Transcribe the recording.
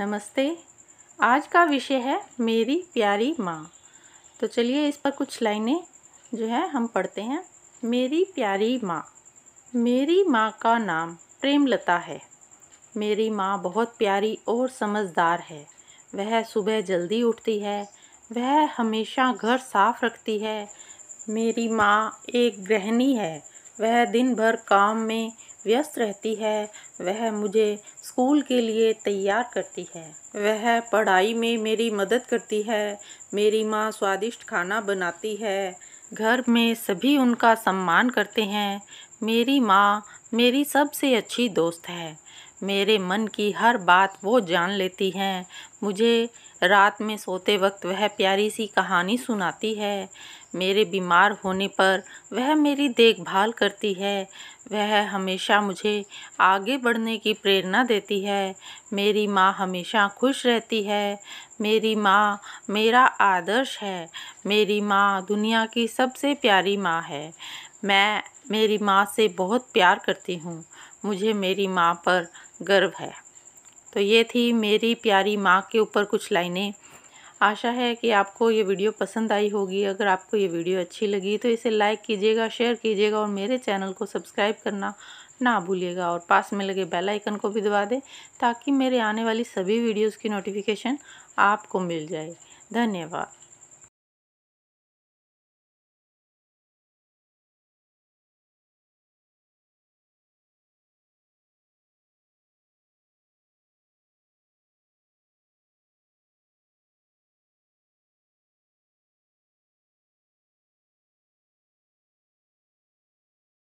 नमस्ते आज का विषय है मेरी प्यारी माँ तो चलिए इस पर कुछ लाइनें जो है हम पढ़ते हैं मेरी प्यारी माँ मेरी माँ का नाम प्रेमलता है मेरी माँ बहुत प्यारी और समझदार है वह सुबह जल्दी उठती है वह हमेशा घर साफ रखती है मेरी माँ एक गृहिणी है वह दिन भर काम में व्यस्त रहती है वह मुझे स्कूल के लिए तैयार करती है वह पढ़ाई में मेरी मदद करती है मेरी माँ स्वादिष्ट खाना बनाती है घर में सभी उनका सम्मान करते हैं मेरी माँ मेरी सबसे अच्छी दोस्त है मेरे मन की हर बात वो जान लेती हैं मुझे रात में सोते वक्त वह प्यारी सी कहानी सुनाती है मेरे बीमार होने पर वह मेरी देखभाल करती है वह हमेशा मुझे आगे बढ़ने की प्रेरणा देती है मेरी माँ हमेशा खुश रहती है मेरी माँ मेरा आदर्श है मेरी माँ दुनिया की सबसे प्यारी माँ है मैं मेरी माँ से बहुत प्यार करती हूँ मुझे मेरी माँ पर गर्व है तो ये थी मेरी प्यारी माँ के ऊपर कुछ लाइनें आशा है कि आपको ये वीडियो पसंद आई होगी अगर आपको ये वीडियो अच्छी लगी तो इसे लाइक कीजिएगा शेयर कीजिएगा और मेरे चैनल को सब्सक्राइब करना ना भूलिएगा और पास में लगे बेल आइकन को भी दबा दें ताकि मेरे आने वाली सभी वीडियोस की नोटिफिकेशन आपको मिल जाए धन्यवाद